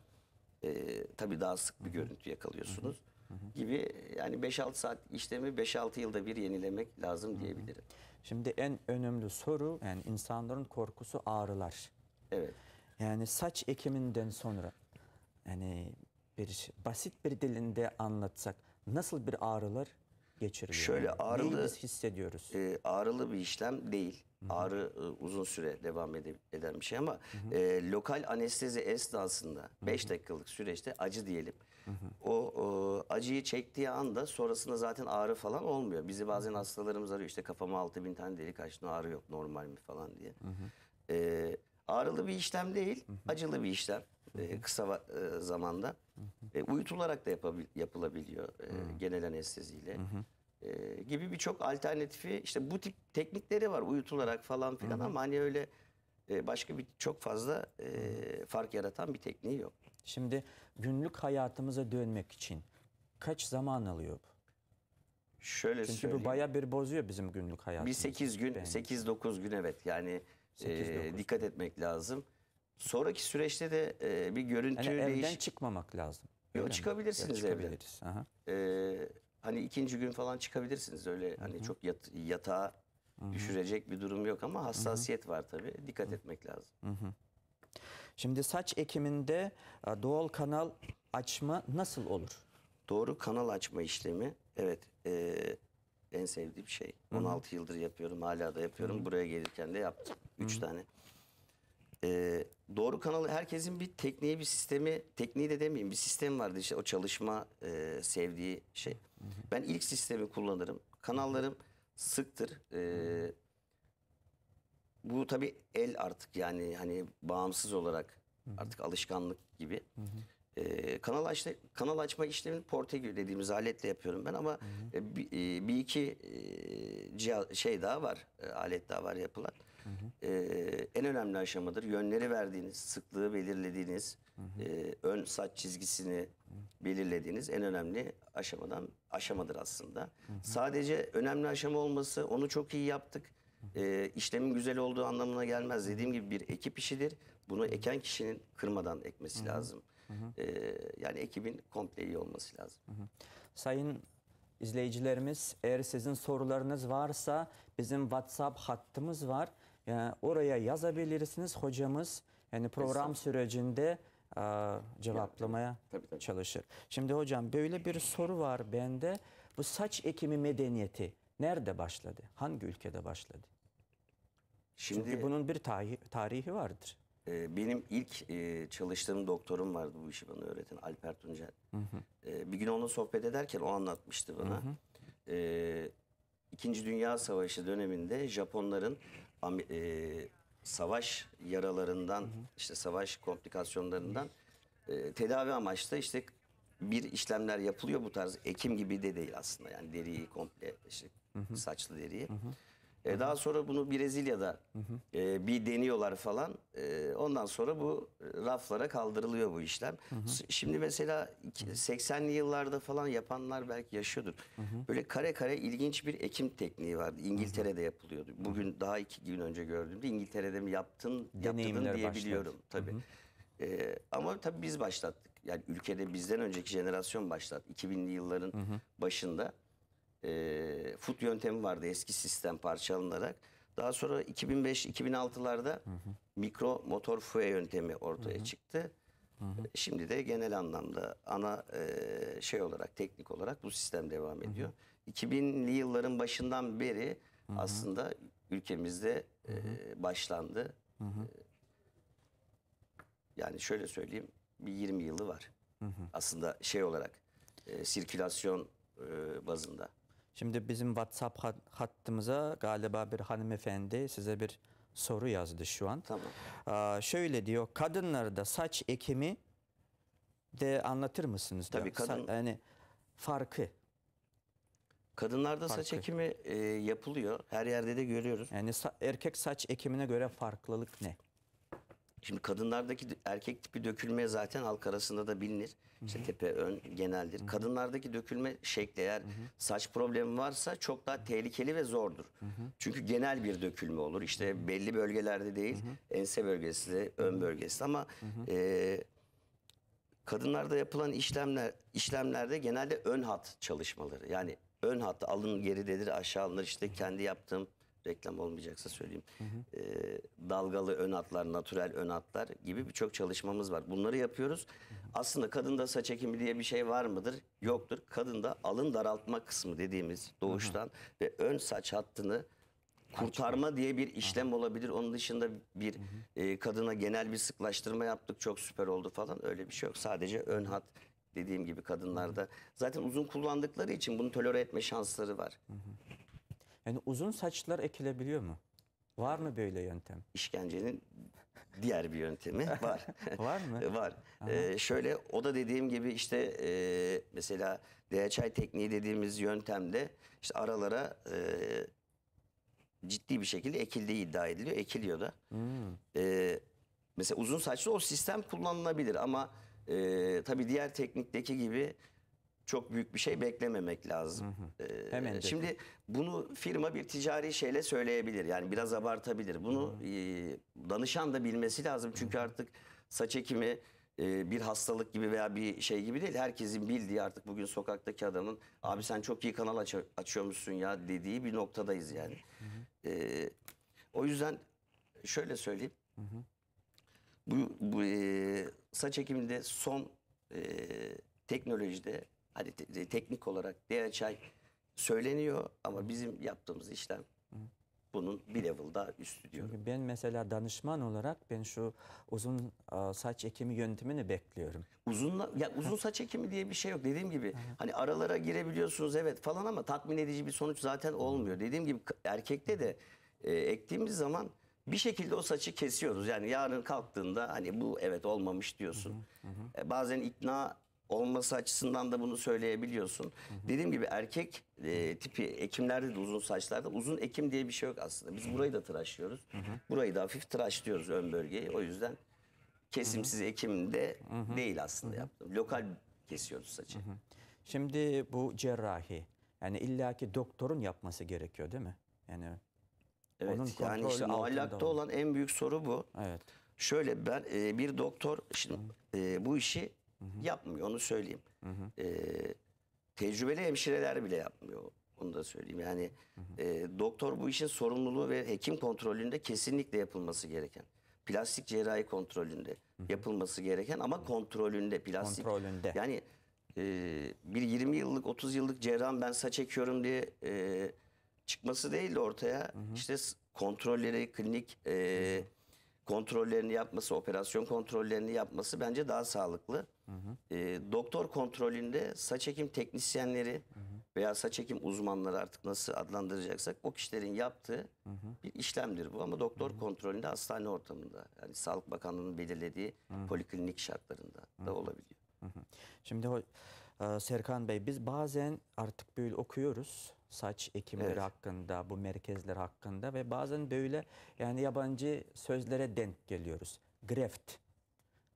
e, tabii daha sık bir hı hı. görüntü yakalıyorsunuz. Hı hı gibi yani 5-6 saat işlemi 5-6 yılda bir yenilemek lazım diyebilirim. Şimdi en önemli soru yani insanların korkusu ağrılar. Evet. Yani saç ekiminden sonra yani bir basit bir dilinde anlatsak nasıl bir ağrılar geçiriliyor? Şöyle ağrılı- biz hissediyoruz. E, ağrılı bir işlem değil. Ağrı e, uzun süre devam ede- eden bir şey ama e, lokal anestezi esnasında 5 dakikalık süreçte acı diyelim. O e, acıyı çektiği anda sonrasında zaten ağrı falan olmuyor. Bizi bazen hastalarımız arıyor işte kafama 6000 tane delik açtın ağrı yok normal mi falan diye. Hı hı. E, ağrılı bir işlem değil, hı hı. acılı bir işlem e, kısa e, zamanda. Hı hı. E, uyutularak da yapabil, yapılabiliyor e, hı. genel anesteziyle. Hı hı e, gibi birçok alternatifi işte bu tip teknikleri var uyutularak falan filan Hı -hı. ama hani öyle e, başka bir çok fazla e, fark yaratan bir tekniği yok. Şimdi günlük hayatımıza dönmek için kaç zaman alıyor bu? Şöyle Çünkü söyleyeyim. bu baya bir bozuyor bizim günlük hayatımızı. Bir 8 gün, 8-9 gün evet yani 8, e, dikkat etmek lazım. Sonraki süreçte de e, bir görüntü yani değiş... Evden çıkmamak lazım. Yok çıkabilirsiniz ya, evden. Aha. Ee, hani ikinci gün falan çıkabilirsiniz öyle Hı-hı. hani çok yat, yatağa Hı-hı. düşürecek bir durum yok ama hassasiyet Hı-hı. var tabii. Dikkat Hı-hı. etmek lazım. Hı-hı. Şimdi saç ekiminde e, doğal kanal açma nasıl olur? Doğru kanal açma işlemi evet e, en sevdiğim şey. 16 Hı-hı. yıldır yapıyorum hala da yapıyorum. Hı-hı. Buraya gelirken de yaptım. 3 tane. E, doğru kanal herkesin bir tekniği bir sistemi tekniği de demeyeyim bir sistem vardı işte o çalışma e, sevdiği şey. Hı-hı. Ben ilk sistemi kullanırım. Kanallarım sıktır. E, bu tabii el artık yani hani bağımsız olarak Hı-hı. artık alışkanlık gibi. Ee, kanal, açma, kanal açma işlemini Portegül dediğimiz aletle yapıyorum ben ama hı e, hı. Bir, e, bir iki e, cihaz, şey daha var, e, alet daha var yapılan. E, en önemli aşamadır. Yönleri verdiğiniz, sıklığı belirlediğiniz, E, ön saç çizgisini hı. belirlediğiniz en önemli aşamadan aşamadır aslında. Hı hı. Sadece önemli aşama olması, onu çok iyi yaptık e, işlemin güzel olduğu anlamına gelmez. Dediğim gibi bir ekip işidir. Bunu eken kişinin kırmadan ekmesi Hı-hı. lazım. Hı-hı. E, ee, yani ekibin komple iyi olması lazım. Hı-hı. Sayın izleyicilerimiz eğer sizin sorularınız varsa bizim WhatsApp hattımız var. Yani ee, oraya yazabilirsiniz hocamız. Yani program Kesin. sürecinde a, cevaplamaya yani, tabii, tabii. çalışır. Şimdi hocam böyle bir soru var bende. Bu saç ekimi medeniyeti nerede başladı? Hangi ülkede başladı? Şimdi, Çünkü bunun bir tarihi, vardır. E, benim ilk e, çalıştığım doktorum vardı bu işi bana öğreten Alper Tuncel. Hı hı. E, bir gün onunla sohbet ederken o anlatmıştı bana. Hı hı. İkinci Dünya Savaşı döneminde Japonların savaş yaralarından hı hı. işte savaş komplikasyonlarından tedavi amaçlı işte bir işlemler yapılıyor bu tarz ekim gibi de değil aslında yani deriyi komple işte hı hı. saçlı deriyi. Hı hı. E, daha sonra bunu Brezilya'da e, bir deniyorlar falan. E, ondan sonra bu raflara kaldırılıyor bu işlem. Şimdi mesela 80'li yıllarda falan yapanlar belki yaşıyordur. Böyle kare kare ilginç bir ekim tekniği vardı. İngiltere'de yapılıyordu. Bugün daha iki gün önce gördüğümde İngiltere'de mi yaptın, yaptırdın Deneyimler diye başladı. biliyorum. Tabii. Ee, ama tabii biz başlattık. Yani ülkede bizden önceki jenerasyon başlattı. 2000'li yılların başında e, fut yöntemi vardı eski sistem parçalanarak. Daha sonra 2005-2006'larda mikro motor füye yöntemi ortaya hı hı. çıktı. Hı e, hı. Şimdi de genel anlamda ana e, şey olarak teknik olarak bu sistem devam ediyor. Hı hı. 2000'li yılların başından beri hı hı. aslında ülkemizde hı hı. E, başlandı. Hı e, hı. Yani şöyle söyleyeyim bir 20 yılı var. Hı hı. Aslında şey olarak e, sirkülasyon e, bazında. Şimdi bizim WhatsApp hattımıza galiba bir hanımefendi size bir soru yazdı şu an. Tamam. Aa, şöyle diyor, kadınlarda saç ekimi de anlatır mısınız? Tabii diyor. kadın... Sa yani farkı. Kadınlarda farkı. saç ekimi e, yapılıyor. Her yerde de görüyoruz. Yani sa erkek saç ekimine göre farklılık ne? Şimdi kadınlardaki erkek tipi dökülme zaten halk arasında da bilinir. İşte tepe ön geneldir. Hı-hı. Kadınlardaki dökülme şekli eğer Hı-hı. saç problemi varsa çok daha tehlikeli ve zordur. Hı-hı. Çünkü genel bir dökülme olur. İşte belli bölgelerde değil, Hı-hı. ense bölgesi, de, ön bölgesi ama e, kadınlarda yapılan işlemler işlemlerde genelde ön hat çalışmaları. Yani ön hat alın geridedir aşağı alınır işte kendi yaptığım reklam olmayacaksa söyleyeyim. Hı hı. E, dalgalı ön hatlar, natürel ön hatlar gibi birçok çalışmamız var. Bunları yapıyoruz. Hı hı. Aslında kadında saç ekimi diye bir şey var mıdır? Yoktur. Kadında alın daraltma kısmı dediğimiz doğuştan hı hı. ve ön saç hattını kurtarma diye bir işlem Aha. olabilir. Onun dışında bir hı hı. E, kadına genel bir sıklaştırma yaptık. Çok süper oldu falan. Öyle bir şey yok. Sadece ön hat dediğim gibi kadınlarda. Hı hı. Zaten uzun kullandıkları için bunu tolere etme şansları var. Hı hı. Yani uzun saçlar ekilebiliyor mu? Var mı böyle yöntem? İşkencenin diğer bir yöntemi var. [laughs] var mı? [laughs] var. Ee, şöyle o da dediğim gibi işte e, mesela DHI tekniği dediğimiz yöntemde işte aralara e, ciddi bir şekilde ekildiği iddia ediliyor. Ekiliyor da. Hmm. E, mesela uzun saçlı o sistem kullanılabilir ama e, tabii diğer teknikteki gibi çok büyük bir şey beklememek lazım. Hı hı. Ee, Hemen dedi. şimdi bunu firma bir ticari şeyle söyleyebilir. Yani biraz abartabilir. Bunu hı. E, danışan da bilmesi lazım. Çünkü artık saç ekimi e, bir hastalık gibi veya bir şey gibi değil. Herkesin bildiği artık bugün sokaktaki adamın abi sen çok iyi kanal aç açıyormuşsun ya dediği bir noktadayız yani. Hı hı. E, o yüzden şöyle söyleyeyim. Hı hı. Bu, bu e, saç ekiminde son e, teknolojide Hadi te- teknik olarak DHI söyleniyor ama bizim yaptığımız işlem bunun bir level daha üstü diyorum. Çünkü ben mesela danışman olarak ben şu uzun saç ekimi yöntemini bekliyorum. Uzun ya uzun saç ekimi diye bir şey yok. Dediğim gibi hani aralara girebiliyorsunuz evet falan ama tatmin edici bir sonuç zaten olmuyor. Dediğim gibi erkekte de e, ektiğimiz zaman bir şekilde o saçı kesiyoruz. Yani yarın kalktığında hani bu evet olmamış diyorsun. E, bazen ikna olması açısından da bunu söyleyebiliyorsun. Hı hı. Dediğim gibi erkek e, tipi ekimlerde de uzun saçlarda uzun ekim diye bir şey yok aslında. Biz burayı da tıraşlıyoruz. Hı hı. Burayı da hafif tıraşlıyoruz ön bölgeyi. O yüzden kesimsiz hı hı. ekimde hı hı. değil aslında yaptım. Lokal kesiyoruz saçı. Hı hı. Şimdi bu cerrahi yani illaki doktorun yapması gerekiyor değil mi? Yani Evet onun yani işte ahlakta olan en büyük soru bu. Evet. Şöyle ben e, bir doktor şimdi e, bu işi Hı Yapmıyor onu söyleyeyim. Hı hı. E, tecrübeli hemşireler bile yapmıyor. Onu da söyleyeyim. Yani hı hı. E, doktor bu işin sorumluluğu ve hekim kontrolünde kesinlikle yapılması gereken. Plastik cerrahi kontrolünde hı hı. yapılması gereken ama kontrolünde plastik. Kontrolünde. Yani e, bir 20 yıllık 30 yıllık cerrahım ben saç ekiyorum diye e, çıkması değil de ortaya hı hı. işte kontrolleri klinik e, hı hı kontrollerini yapması, operasyon kontrollerini yapması bence daha sağlıklı. Hı hı. E, ee, doktor kontrolünde saç ekim teknisyenleri hı hı. veya saç ekim uzmanları artık nasıl adlandıracaksak o kişilerin yaptığı hı hı. bir işlemdir bu. Ama doktor hı hı. kontrolünde hastane ortamında yani Sağlık Bakanlığı'nın belirlediği hı hı. poliklinik şartlarında hı hı. da olabiliyor. Hı hı. Şimdi ee, Serkan Bey biz bazen artık böyle okuyoruz saç ekimleri evet. hakkında, bu merkezler hakkında ve bazen böyle yani yabancı sözlere denk geliyoruz. Greft.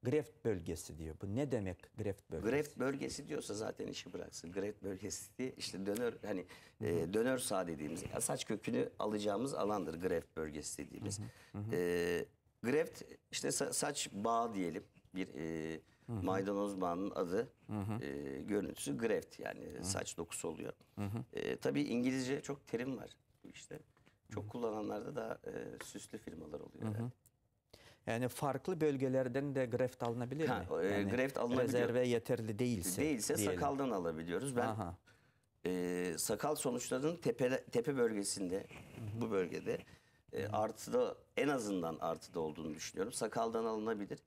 Greft bölgesi diyor. Bu ne demek greft bölgesi? Greft bölgesi diyorsa zaten işi bıraksın. Greft bölgesi diye işte dönör hani e, dönör sağ dediğimiz yani saç kökünü alacağımız alandır greft bölgesi dediğimiz. Hı hı, hı. E, greft işte sa saç bağı diyelim bir e, hı Maydanoz bağının adı Hı-hı. e, görüntüsü greft yani hı saç dokusu oluyor. Hı-hı. E, tabii İngilizce çok terim var işte. Çok hı kullananlarda da e, süslü firmalar oluyor. Hı-hı. Yani. Yani farklı bölgelerden de greft alınabilir ha, mi? E, yani greft alınabiliyor. Rezerve yeterli değilse. Değilse diyelim. sakaldan alabiliyoruz. Ben Aha. e, sakal sonuçlarının tepe, tepe bölgesinde Hı -hı. bu bölgede e, artıda en azından artıda olduğunu düşünüyorum. Sakaldan alınabilir.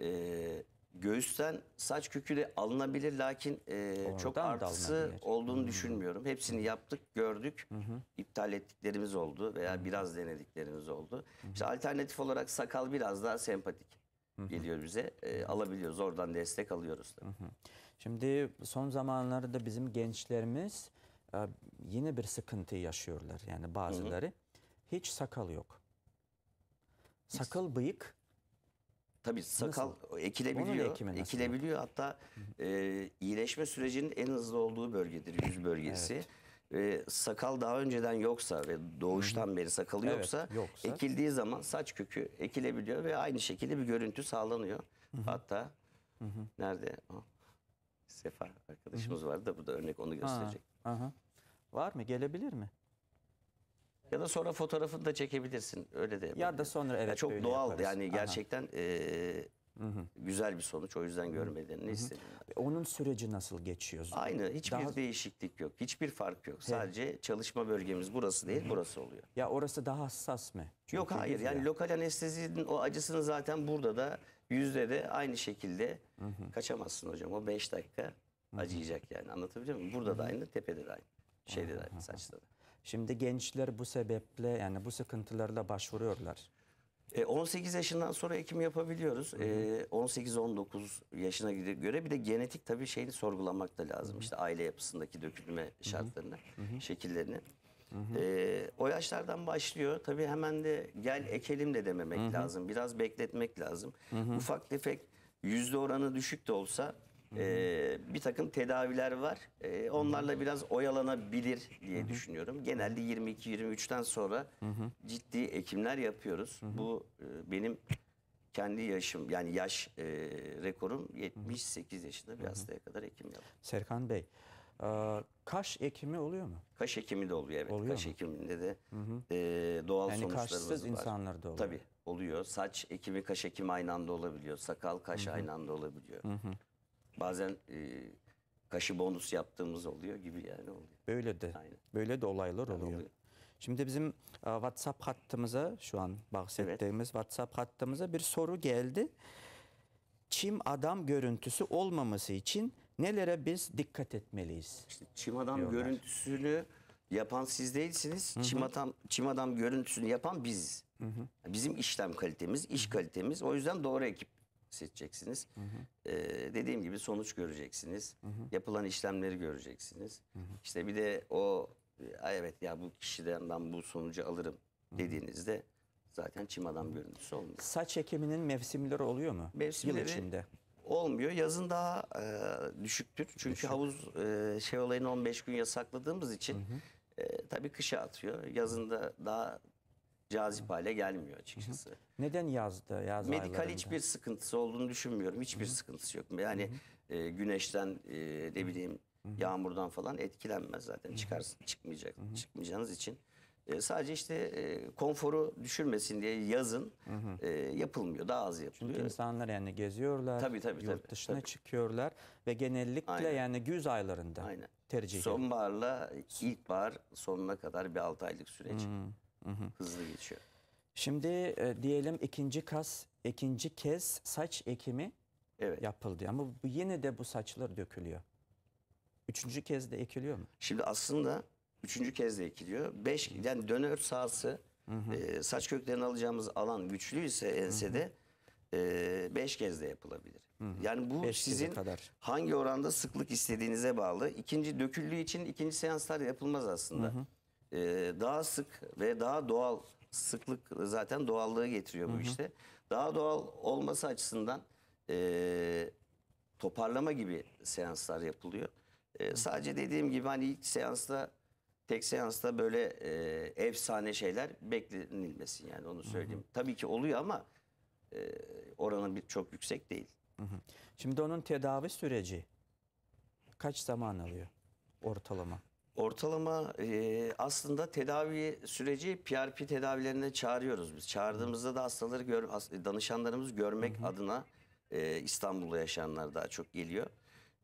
E, Göğüsten saç kökü de alınabilir lakin e, çok artısı alınabilir. olduğunu hmm. düşünmüyorum. Hepsini yaptık, gördük. Hı hı. ettiklerimiz oldu veya hı biraz denediklerimiz oldu. Hı İşte alternatif olarak sakal biraz daha sempatik geliyor bize. E, alabiliyoruz. Oradan destek alıyoruz. Tabii. Şimdi son zamanlarda bizim gençlerimiz e, yine bir sıkıntı yaşıyorlar. Yani bazıları. Hı Hiç sakal yok. Sakal bıyık Tabii sakal ekilebiliyor. Ekilebiliyor hatta e, iyileşme sürecinin en hızlı olduğu bölgedir yüz bölgesi. Evet ve sakal daha önceden yoksa ve doğuştan beri sakalı evet, yoksa, yoksa ekildiği zaman saç kökü ekilebiliyor ve aynı şekilde bir görüntü sağlanıyor. Hatta nerede o? Sefa arkadaşımız Hı-hı. vardı da burada örnek onu gösterecek. Aha. Aha. Var mı? Gelebilir mi? Ya da sonra fotoğrafını da çekebilirsin. Öyle de Ya da sonra evet. çok doğal yani gerçekten e, güzel bir sonuç. O yüzden görmediğini istedim. Onun süreci nasıl geçiyor? Aynı hiçbir Daha- değişiklik yok. Hiçbir fark yok. Sadece çalışma bölgemiz burası değil burası oluyor. Ya orası daha hassas mı? Çünkü Yok hayır yani lokal anestezinin o acısını zaten burada da yüzde de aynı şekilde kaçamazsın hocam. O 5 dakika acıyacak yani anlatabiliyor muyum? Burada da aynı tepede de aynı şeyde de aynı saçta da. Şimdi gençler bu sebeple yani bu sıkıntılarla başvuruyorlar. 18 e, yaşından sonra ekim yapabiliyoruz. 18-19 e, yaşına göre bir de genetik tabii şeyini sorgulamak da lazım. Hı-hı. İşte aile yapısındaki dökülme şartlarını, Hı-hı. şekillerini. Hı-hı. E, o yaşlardan başlıyor. Tabii hemen de gel ekelim de dememek Hı-hı. lazım. Biraz bekletmek lazım. Hı-hı. Ufak tefek yüzde oranı düşük de olsa e, bir takım tedaviler var. E, onlarla biraz oyalanabilir diye düşünüyorum. Genelde 22-23'ten sonra ciddi ekimler yapıyoruz. Bu e, benim kendi yaşım yani yaş e, rekorum 78 yaşında bir hastaya kadar ekim yaptım. Serkan Bey, kaş ekimi oluyor mu? Kaş ekimi de oluyor evet. Oluyor kaş mu? ekiminde de e, doğal Yani sonuçlarımız var. kaşsız insanlar da oluyor. Tabii oluyor. Saç ekimi, kaş ekimi aynı anda olabiliyor. Sakal, kaş aynı anda olabiliyor. Bazen e, kaşı bonus yaptığımız oluyor gibi yani oluyor. Böyle de. Aynen. Böyle de olaylar oluyor. Yani oluyor. Şimdi bizim e, WhatsApp hattımıza şu an bahsettiğimiz evet. WhatsApp hattımıza bir soru geldi. Çim adam görüntüsü olmaması için nelere biz dikkat etmeliyiz? İşte çim adam diyorlar. görüntüsünü yapan siz değilsiniz. Hı hı. Çim adam çim adam görüntüsünü yapan biz. Hı hı. Bizim işlem kalitemiz, iş kalitemiz. O yüzden doğru ekip seçeceksiniz. Hı hı. Ee, dediğim gibi sonuç göreceksiniz. Hı hı. Yapılan işlemleri göreceksiniz. Hı hı. İşte bir de o evet ya bu kişiden ben bu sonucu alırım dediğinizde zaten çim adam görüntüsü olmuyor. Saç ekiminin mevsimleri oluyor mu? Mevsimleri Yıl içinde. Olmuyor. Yazın daha e, düşüktür. Çünkü Düşük. havuz e, şey olayını 15 gün yasakladığımız için hı hı. E, tabii kışa atıyor. Yazında daha cazip hale gelmiyor açıkçası. Hı hı. Neden yazdı? Yaz Medikal hiçbir sıkıntısı olduğunu düşünmüyorum. Hiçbir hı hı. sıkıntısı yok. Yani hı hı. E, güneşten e, ne bileyim hı hı. yağmurdan falan etkilenmez zaten. Çıkarsın çıkmayacak hı hı. çıkmayacağınız için. E, sadece işte e, konforu düşürmesin diye yazın hı hı. E, yapılmıyor. Daha az yapılıyor. Çünkü insanlar yani geziyorlar. Tabii tabii. Yurt tabii, dışına tabii. çıkıyorlar ve genellikle Aynen. yani güz aylarında Aynen. tercih Sonbaharla ilkbahar sonuna kadar bir 6 aylık süreç. Hı. Hı hı. Hızlı geçiyor. Şimdi e, diyelim ikinci kas, ikinci kez saç ekimi evet. yapıldı ama bu, yine de bu saçlar dökülüyor. Üçüncü kez de ekiliyor mu? Şimdi aslında üçüncü kez de ekiliyor. Beş, yani dönör sahası E, saç köklerini alacağımız alan güçlüyse ensede E, beş kez de yapılabilir. Hı hı. Yani bu beş sizin kadar. hangi oranda sıklık istediğinize bağlı. İkinci döküllüğü için ikinci seanslar yapılmaz aslında. Hı hı e, daha sık ve daha doğal sıklık zaten doğallığı getiriyor bu hı hı. işte. Daha doğal olması açısından e, toparlama gibi seanslar yapılıyor. E, sadece dediğim gibi hani ilk seansta tek seansta böyle e, efsane şeyler beklenilmesin yani onu söyleyeyim. Hı hı. Tabii ki oluyor ama e, oranın bir, çok yüksek değil. Hı hı. Şimdi onun tedavi süreci kaç zaman alıyor ortalama? Ortalama e, aslında tedavi süreci PRP tedavilerine çağırıyoruz biz. Çağırdığımızda da hastaları gör, danışanlarımız görmek hı hı. adına e, İstanbul'da yaşayanlar daha çok geliyor.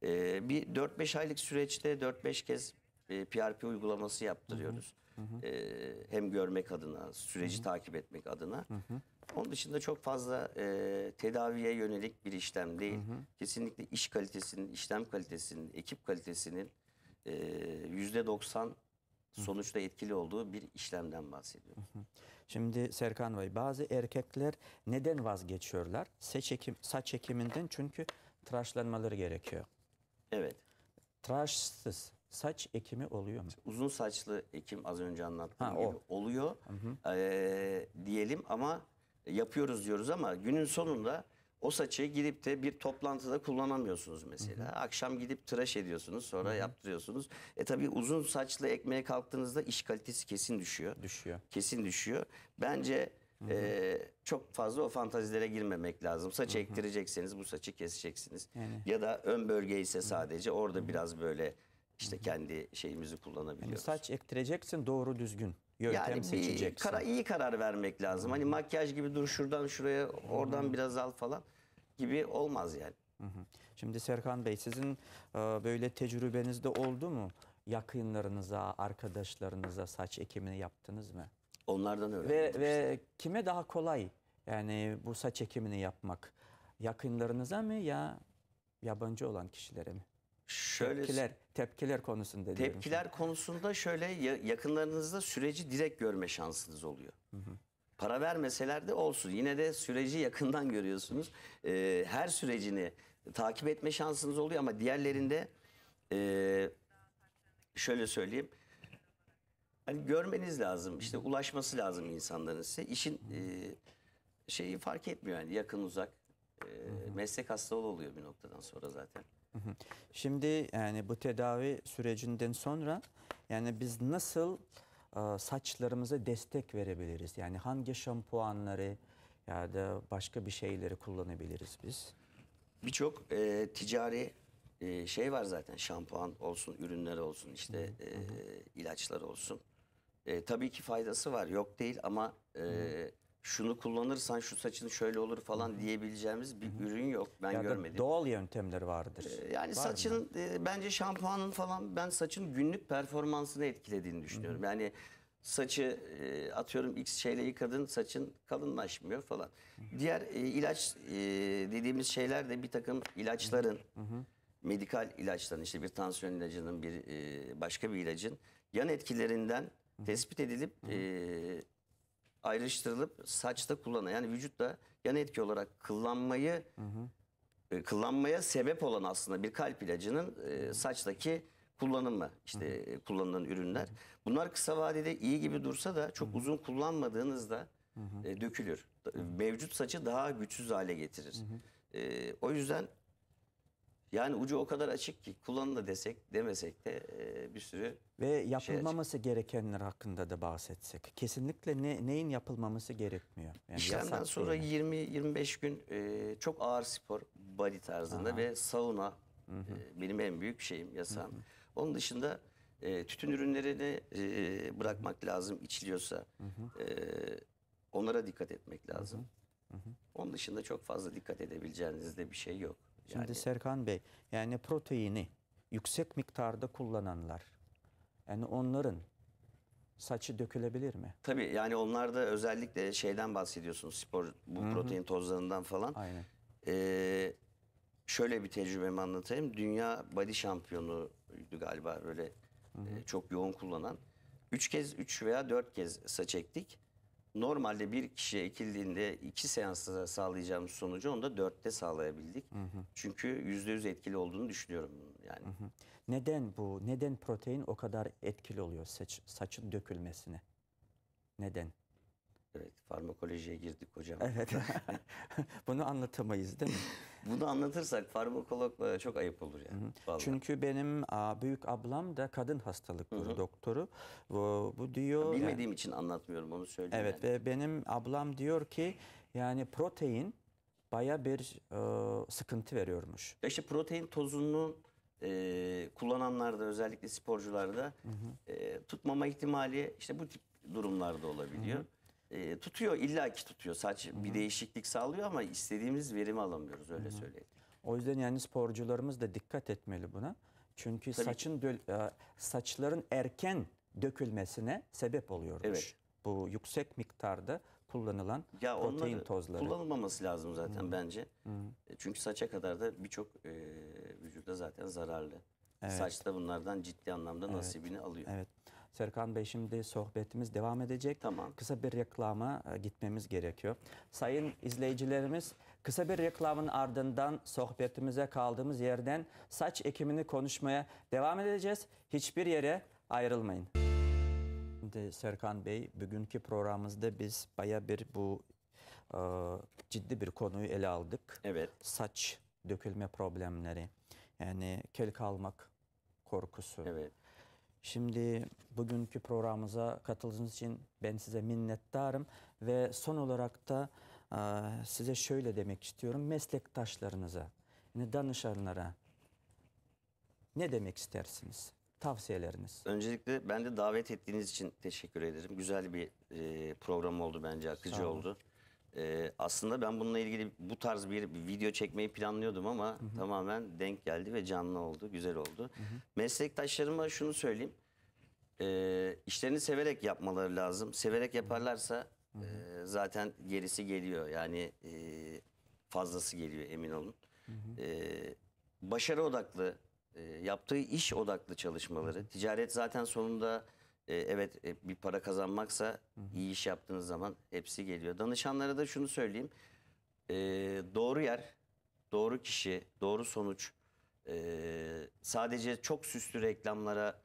E, bir 4-5 aylık süreçte 4-5 kez e, PRP uygulaması yaptırıyoruz. Hı hı. E, hem görmek adına, süreci hı hı. takip etmek adına. Hı hı. Onun dışında çok fazla e, tedaviye yönelik bir işlem değil. Hı hı. Kesinlikle iş kalitesinin, işlem kalitesinin, ekip kalitesinin e, yüzde 90 sonuçta etkili olduğu bir işlemden bahsediyorum. Şimdi Serkan Bey bazı erkekler neden vazgeçiyorlar? Saç, ekim, saç ekiminden çünkü tıraşlanmaları gerekiyor. Evet. Tıraşsız saç ekimi oluyor mu? Uzun saçlı ekim az önce anlattığım ha, o. gibi oluyor hı hı. Ee, diyelim ama yapıyoruz diyoruz ama günün sonunda o saçı gidip de bir toplantıda kullanamıyorsunuz mesela. Hı hı. Akşam gidip tıraş ediyorsunuz sonra hı hı. yaptırıyorsunuz. E tabii uzun saçlı ekmeğe kalktığınızda iş kalitesi kesin düşüyor. Düşüyor. Kesin düşüyor. Bence E, çok fazla o fantazilere girmemek lazım. Saç hı hı. ektirecekseniz bu saçı keseceksiniz. Yani. Ya da ön bölge ise sadece orada hı hı. biraz böyle işte kendi şeyimizi kullanabiliyoruz. Yani saç ektireceksin doğru düzgün yöntem yani seçeceksin. Kara, iyi karar vermek lazım. Hani makyaj gibi dur şuradan şuraya oradan biraz al falan gibi olmaz yani. Şimdi Serkan Bey sizin e, böyle tecrübenizde oldu mu? Yakınlarınıza, arkadaşlarınıza saç ekimini yaptınız mı? Onlardan öğrendim. Ve, ve kime daha kolay yani bu saç ekimini yapmak? Yakınlarınıza mı ya yabancı olan kişilere mi? Şöyle, tepkiler, tepkiler konusunda tepkiler Tepkiler konusunda şöyle yakınlarınızda süreci direkt görme şansınız oluyor. Hı hı. Para vermeseler de olsun. Yine de süreci yakından görüyorsunuz. E, her sürecini takip etme şansınız oluyor ama diğerlerinde e, şöyle söyleyeyim. Hani görmeniz lazım. işte ulaşması lazım insanların size. İşin e, şeyi fark etmiyor yani yakın uzak. E, meslek hastalığı oluyor bir noktadan sonra zaten. Şimdi yani bu tedavi sürecinden sonra yani biz nasıl e, saçlarımıza destek verebiliriz? Yani hangi şampuanları ya da başka bir şeyleri kullanabiliriz biz? Birçok e, ticari e, şey var zaten şampuan olsun, ürünler olsun, işte e, ilaçlar olsun. E, tabii ki faydası var yok değil ama e, şunu kullanırsan şu saçın şöyle olur falan Hı-hı. diyebileceğimiz bir Hı-hı. ürün yok. Ben ya görmedim. Doğal yöntemler vardır. Ee, yani Var saçın E, bence şampuanın falan ben saçın günlük performansını etkilediğini düşünüyorum. Hı-hı. Yani saçı e, atıyorum X şeyle yıkadın saçın kalınlaşmıyor falan. Hı-hı. Diğer e, ilaç e, dediğimiz şeyler de bir takım ilaçların Hı-hı. medikal ilaçların işte bir tansiyon ilacının bir e, başka bir ilacın yan etkilerinden Hı-hı. tespit edilip Hı-hı. E, ayrıştırılıp saçta kullanan yani vücutta yan etki olarak kullanmayı hı hı. E, sebep olan aslında bir kalp ilacının e, saçtaki kullanımı işte hı hı. E, kullanılan ürünler. Bunlar kısa vadede iyi gibi dursa da çok hı hı. uzun kullanmadığınızda hı hı. E, dökülür. Hı hı. Mevcut saçı daha güçsüz hale getirir. Hı hı. E, o yüzden yani ucu o kadar açık ki kullanın da desek demesek de bir sürü ve yapılmaması şey açık. gerekenler hakkında da bahsetsek. Kesinlikle ne, neyin yapılmaması gerekmiyor. Yani İşlemden sonra 20-25 gün e, çok ağır spor body tarzında Aha. ve sauna E, benim en büyük şeyim yasam. Onun dışında e, tütün ürünlerini e, bırakmak Hı -hı. lazım içiliyorsa. E, onlara dikkat etmek lazım. Hı -hı. Hı -hı. Onun dışında çok fazla dikkat edebileceğinizde bir şey yok. Şimdi yani, Serkan Bey yani proteini yüksek miktarda kullananlar yani onların saçı dökülebilir mi? Tabii yani onlarda özellikle şeyden bahsediyorsunuz spor bu Hı-hı. protein tozlarından falan. Aynen. Ee, şöyle bir tecrübemi anlatayım. Dünya body şampiyonuydu galiba böyle Hı-hı. E, çok yoğun kullanan. Üç kez üç veya dört kez saç ektik. Normalde bir kişiye ekildiğinde iki seansta sağlayacağımız sonucu onda dörtte sağlayabildik. Hı hı. Çünkü yüzde yüz etkili olduğunu düşünüyorum yani. Hı hı. Neden bu? Neden protein o kadar etkili oluyor saç, saçın dökülmesine? Neden? Evet, farmakolojiye girdik hocam. Evet. [laughs] [laughs] Bunu anlatamayız değil mi? Bunu anlatırsak farmakologla e, çok ayıp olur yani. Vallahi. Çünkü benim büyük ablam da kadın hastalıkları doktoru. Bu, bu diyor... Ya bilmediğim yani, için anlatmıyorum onu söyleyeyim. Evet yani. ve benim ablam diyor ki yani protein baya bir e, sıkıntı veriyormuş. Ya işte protein tozunu e, kullananlarda özellikle sporcularda hı hı. E, tutmama ihtimali işte bu tip durumlarda olabiliyor. Hı hı e, tutuyor illa ki tutuyor. Saç Hı-hı. bir değişiklik sağlıyor ama istediğimiz verim alamıyoruz öyle Hı-hı. söyleyelim. O yüzden yani sporcularımız da dikkat etmeli buna. Çünkü Tabii. saçın döl, e, saçların erken dökülmesine sebep oluyormuş. Evet. Bu yüksek miktarda kullanılan ya protein tozları. Kullanılmaması lazım zaten hmm. bence. Hmm. Çünkü saça kadar da birçok e, vücuda zaten zararlı. Evet. Saçta bunlardan ciddi anlamda evet. nasibini alıyor. Evet. Serkan Bey şimdi sohbetimiz devam edecek. Tamam. Kısa bir reklama e, gitmemiz gerekiyor. Sayın izleyicilerimiz kısa bir reklamın ardından sohbetimize kaldığımız yerden saç ekimini konuşmaya devam edeceğiz. Hiçbir yere ayrılmayın. Şimdi Serkan Bey bugünkü programımızda biz baya bir bu e, ciddi bir konuyu ele aldık. Evet. Saç dökülme problemleri yani kel kalmak korkusu. Evet. Şimdi bugünkü programımıza katıldığınız için ben size minnettarım ve son olarak da e, size şöyle demek istiyorum. Meslektaşlarınıza, yani danışanlara ne demek istersiniz? Tavsiyeleriniz. Öncelikle ben de davet ettiğiniz için teşekkür ederim. Güzel bir e, program oldu bence, akıcı oldu. Ee, aslında ben bununla ilgili bu tarz bir video çekmeyi planlıyordum ama hı hı. tamamen denk geldi ve canlı oldu, güzel oldu. Hı hı. Meslektaşlarıma şunu söyleyeyim, ee, işlerini severek yapmaları lazım. Severek yaparlarsa hı hı. E, zaten gerisi geliyor yani e, fazlası geliyor emin olun. Hı hı. E, başarı odaklı, e, yaptığı iş odaklı çalışmaları, ticaret zaten sonunda e, evet e, bir para kazanmaksa hı iyi iş yaptığınız zaman hepsi geliyor. Danışanlara da şunu söyleyeyim. E, doğru yer, doğru kişi, doğru sonuç. E, sadece çok süslü reklamlara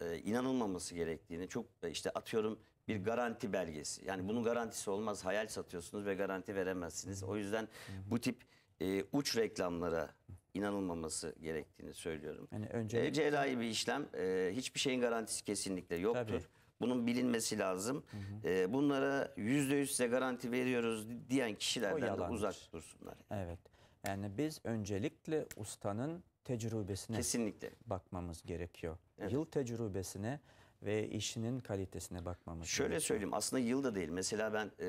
e, inanılmaması gerektiğini çok e, işte atıyorum bir garanti belgesi. Yani bunun garantisi olmaz. Hayal satıyorsunuz ve garanti veremezsiniz. O yüzden bu tip e, uç reklamlara inanılmaması gerektiğini söylüyorum. Yani önce e, cerrahi bir işlem e, hiçbir şeyin garantisi kesinlikle yoktur. Tabii. Bunun bilinmesi lazım. Hı hı. E, bunlara yüzde yüz size garanti veriyoruz diyen kişilerden de uzak dursunlar. Evet. Yani biz öncelikle ustanın tecrübesine kesinlikle bakmamız gerekiyor. Evet. Yıl tecrübesine ve işinin kalitesine bakmamız Şöyle gerekiyor. söyleyeyim aslında yılda değil. Mesela ben e,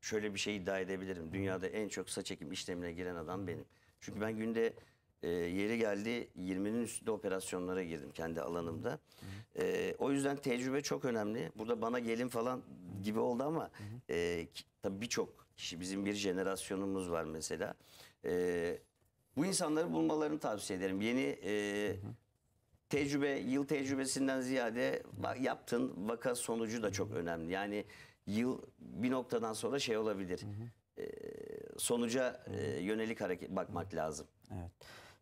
şöyle bir şey iddia edebilirim. Dünyada en çok saç ekim işlemine giren adam benim. Çünkü ben günde e, yeri geldi 20'nin üstünde operasyonlara girdim kendi alanımda. E, o yüzden tecrübe çok önemli. Burada bana gelin falan gibi oldu ama e, tabii birçok kişi bizim bir jenerasyonumuz var mesela. E, bu insanları bulmalarını tavsiye ederim. Yeni e, tecrübe, yıl tecrübesinden ziyade yaptığın vaka sonucu da çok önemli. Yani yıl bir noktadan sonra şey olabilir. Hı hı. E, sonuca e, yönelik hareket bakmak lazım. Evet.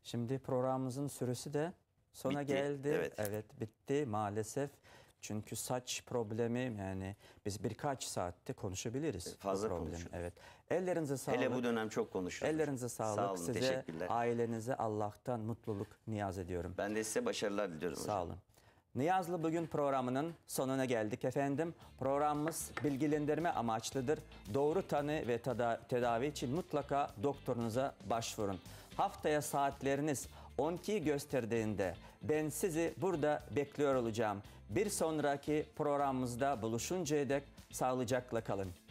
Şimdi programımızın süresi de sona bitti. geldi. Evet. evet bitti maalesef. Çünkü saç problemi yani biz birkaç saatte konuşabiliriz. Fazla problem. Evet. Ellerinize sağlık. Hele bu dönem çok konuşuyoruz. Ellerinize sağlık. Sağ olun, size, teşekkürler. ailenize Allah'tan mutluluk niyaz ediyorum. Ben de size başarılar diliyorum Sağ olun. Niyazlı Bugün programının sonuna geldik efendim. Programımız bilgilendirme amaçlıdır. Doğru tanı ve tedavi için mutlaka doktorunuza başvurun haftaya saatleriniz 12 gösterdiğinde ben sizi burada bekliyor olacağım. Bir sonraki programımızda buluşuncaya dek sağlıcakla kalın.